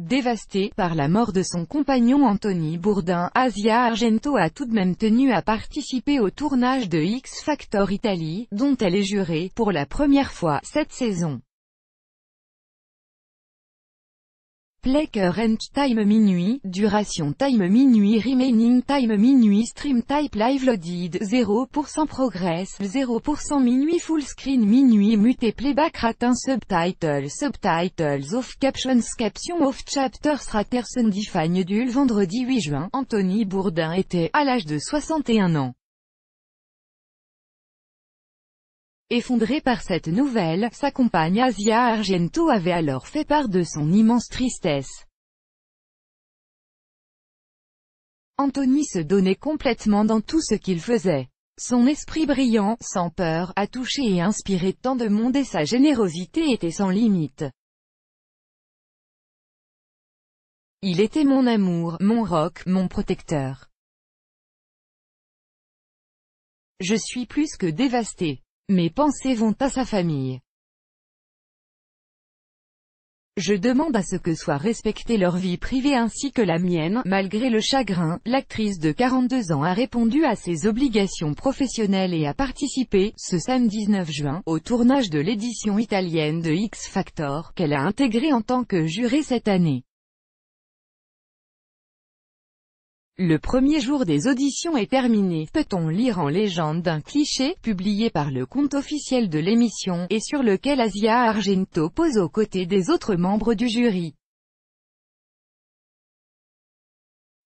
Dévastée par la mort de son compagnon Anthony Bourdin, Asia Argento a tout de même tenu à participer au tournage de X Factor Italie, dont elle est jurée, pour la première fois, cette saison. Play current time minuit, duration time minuit remaining time minuit stream type live loaded 0% progress 0% minuit full screen minuit muté playback ratin subtitles, subtitles of captions caption of chapters Straterson define du vendredi 8 juin Anthony Bourdin était à l'âge de 61 ans Effondré par cette nouvelle, sa compagne Asia Argento avait alors fait part de son immense tristesse. Anthony se donnait complètement dans tout ce qu'il faisait. Son esprit brillant, sans peur, a touché et inspiré tant de monde et sa générosité était sans limite. Il était mon amour, mon roc, mon protecteur. Je suis plus que dévastée. Mes pensées vont à sa famille. Je demande à ce que soit respectée leur vie privée ainsi que la mienne. Malgré le chagrin, l'actrice de 42 ans a répondu à ses obligations professionnelles et a participé, ce samedi 19 juin, au tournage de l'édition italienne de X Factor, qu'elle a intégré en tant que jurée cette année. Le premier jour des auditions est terminé, peut-on lire en légende d'un cliché, publié par le compte officiel de l'émission, et sur lequel Asia Argento pose aux côtés des autres membres du jury.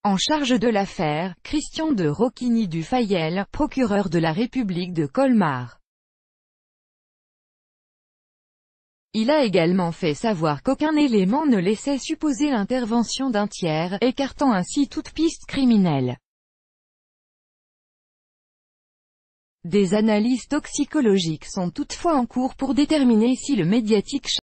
En charge de l'affaire, Christian de Rocchini du Fayel, procureur de la République de Colmar. Il a également fait savoir qu'aucun élément ne laissait supposer l'intervention d'un tiers, écartant ainsi toute piste criminelle. Des analyses toxicologiques sont toutefois en cours pour déterminer si le médiatique